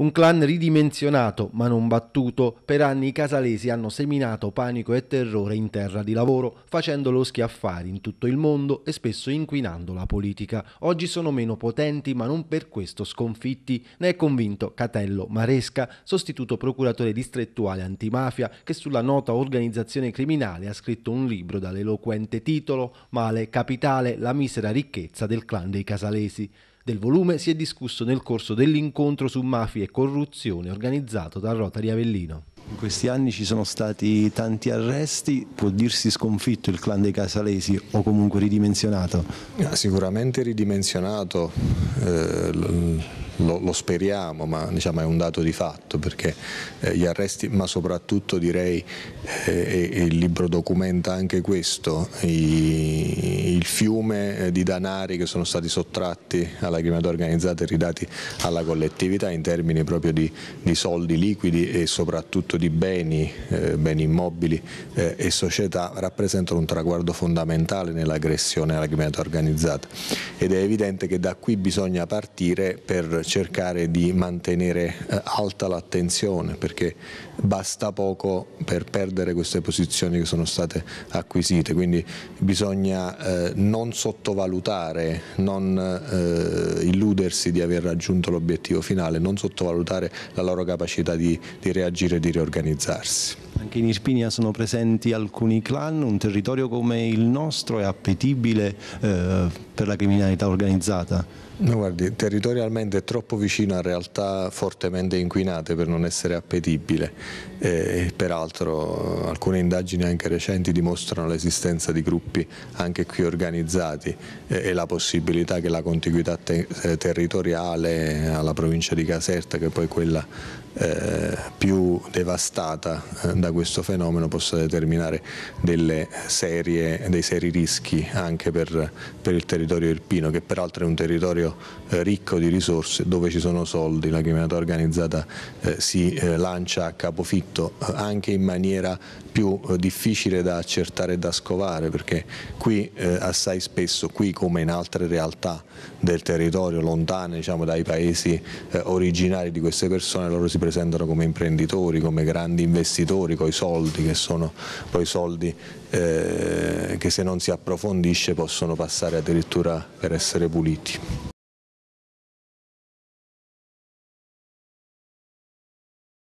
Un clan ridimensionato ma non battuto, per anni i casalesi hanno seminato panico e terrore in terra di lavoro, facendolo schiaffare in tutto il mondo e spesso inquinando la politica. Oggi sono meno potenti ma non per questo sconfitti, ne è convinto Catello Maresca, sostituto procuratore distrettuale antimafia, che sulla nota organizzazione criminale ha scritto un libro dall'eloquente titolo Male Capitale, la misera ricchezza del clan dei casalesi. Del volume si è discusso nel corso dell'incontro su mafia e corruzione organizzato da Rotary Avellino. In questi anni ci sono stati tanti arresti, può dirsi sconfitto il clan dei Casalesi o comunque ridimensionato? Ah, sicuramente ridimensionato. Eh, lo, lo speriamo, ma diciamo, è un dato di fatto perché eh, gli arresti, ma soprattutto direi, eh, e il libro documenta anche questo, i, il fiume eh, di danari che sono stati sottratti alla criminalità organizzata e ridati alla collettività in termini proprio di, di soldi liquidi e soprattutto di beni, eh, beni immobili eh, e società rappresentano un traguardo fondamentale nell'aggressione alla criminalità organizzata ed è evidente che da qui bisogna partire per cercare di mantenere eh, alta l'attenzione perché basta poco per perdere queste posizioni che sono state acquisite, quindi bisogna eh, non sottovalutare, non eh, illudersi di aver raggiunto l'obiettivo finale, non sottovalutare la loro capacità di, di reagire e di riorganizzarsi. Anche in Irpinia sono presenti alcuni clan, un territorio come il nostro è appetibile eh, per la criminalità organizzata? No, guardi, territorialmente è troppo vicino a realtà fortemente inquinate per non essere appetibile. E, eh, peraltro alcune indagini anche recenti dimostrano l'esistenza di gruppi anche qui organizzati e, eh, e la possibilità che la contiguità te eh, territoriale alla provincia di Caserta, che è poi quella eh, più devastata eh, da questo fenomeno possa determinare serie, dei seri rischi anche per, per, il territorio irpino che peraltro è un territorio eh, ricco di risorse dove ci sono soldi, la criminalità organizzata eh, si eh, lancia a capofitto eh, anche in maniera più eh, difficile da accertare e da scovare perché qui eh, assai spesso, qui come in altre realtà del territorio lontane diciamo, dai paesi originari di queste persone loro si presentano come imprenditori, come grandi investitori, coi soldi, che sono poi soldi eh, che se non si approfondisce possono passare addirittura per essere puliti.